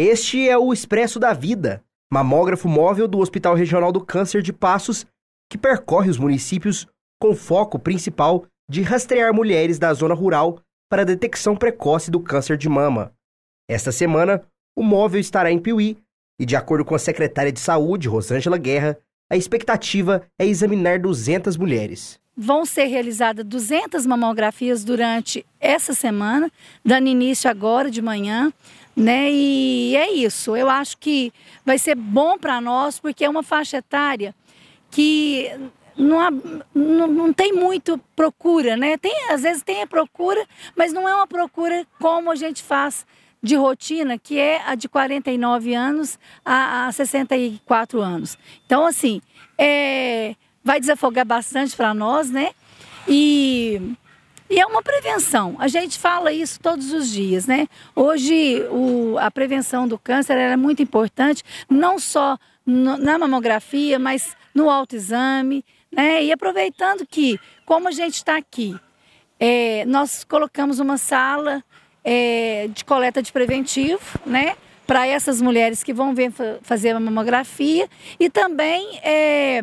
Este é o Expresso da Vida, mamógrafo móvel do Hospital Regional do Câncer de Passos, que percorre os municípios com foco principal de rastrear mulheres da zona rural para detecção precoce do câncer de mama. Esta semana, o móvel estará em Piuí e, de acordo com a secretária de Saúde, Rosângela Guerra, a expectativa é examinar 200 mulheres. Vão ser realizadas 200 mamografias durante essa semana, dando início agora de manhã, né? E é isso. Eu acho que vai ser bom para nós, porque é uma faixa etária que não, há, não, não, tem muito procura, né? Tem, às vezes tem a procura, mas não é uma procura como a gente faz de rotina, que é a de 49 anos a, a 64 anos. Então, assim, é, vai desafogar bastante para nós, né? E, e, é uma prevenção. A gente fala isso todos os dias, né? Hoje, o, a prevenção do câncer é muito importante, não só no, na mamografia, mas no autoexame, né? E aproveitando que, como a gente está aqui, é, nós colocamos uma sala é, de coleta de preventivo, né? Para essas mulheres que vão vir fazer a mamografia e também é,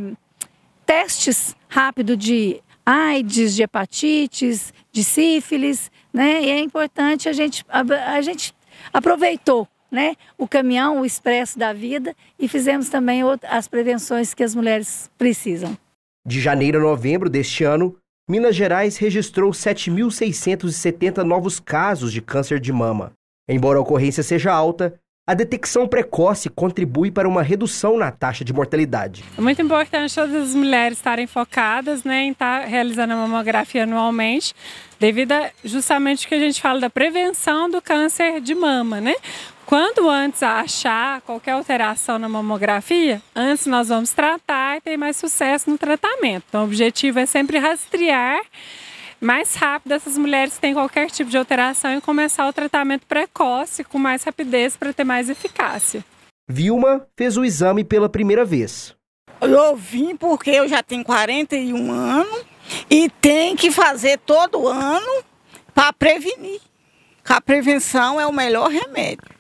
testes rápido de AIDS, de hepatites, de sífilis, né? E é importante a gente a, a gente aproveitou, né? O caminhão, o expresso da vida e fizemos também as prevenções que as mulheres precisam. De janeiro a novembro deste ano, Minas Gerais registrou 7.670 novos casos de câncer de mama. Embora a ocorrência seja alta, a detecção precoce contribui para uma redução na taxa de mortalidade. É muito importante todas as mulheres estarem focadas né, em estar tá realizando a mamografia anualmente, devido a justamente o que a gente fala da prevenção do câncer de mama, né? Quanto antes achar qualquer alteração na mamografia, antes nós vamos tratar e ter mais sucesso no tratamento. Então, o objetivo é sempre rastrear mais rápido essas mulheres que têm qualquer tipo de alteração e começar o tratamento precoce com mais rapidez para ter mais eficácia. Vilma fez o exame pela primeira vez. Eu vim porque eu já tenho 41 anos e tem que fazer todo ano para prevenir. A prevenção é o melhor remédio.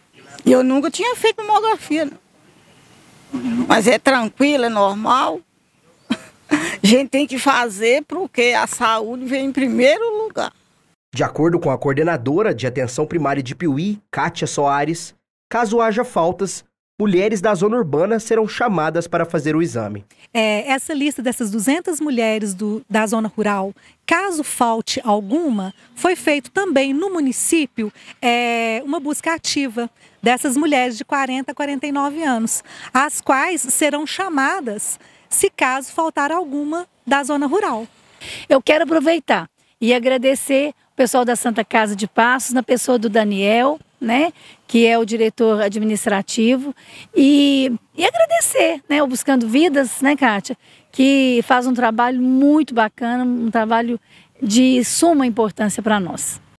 E eu nunca tinha feito mamografia. Não. Mas é tranquilo, é normal. A gente tem que fazer porque a saúde vem em primeiro lugar. De acordo com a coordenadora de atenção primária de Piuí, Kátia Soares, caso haja faltas, mulheres da zona urbana serão chamadas para fazer o exame. É, essa lista dessas 200 mulheres do, da zona rural, caso falte alguma, foi feito também no município é, uma busca ativa dessas mulheres de 40 a 49 anos, as quais serão chamadas se caso faltar alguma da zona rural. Eu quero aproveitar e agradecer o pessoal da Santa Casa de Passos, na pessoa do Daniel, né? Que é o diretor administrativo. E, e agradecer, né? O Buscando Vidas, né, Kátia? Que faz um trabalho muito bacana, um trabalho de suma importância para nós.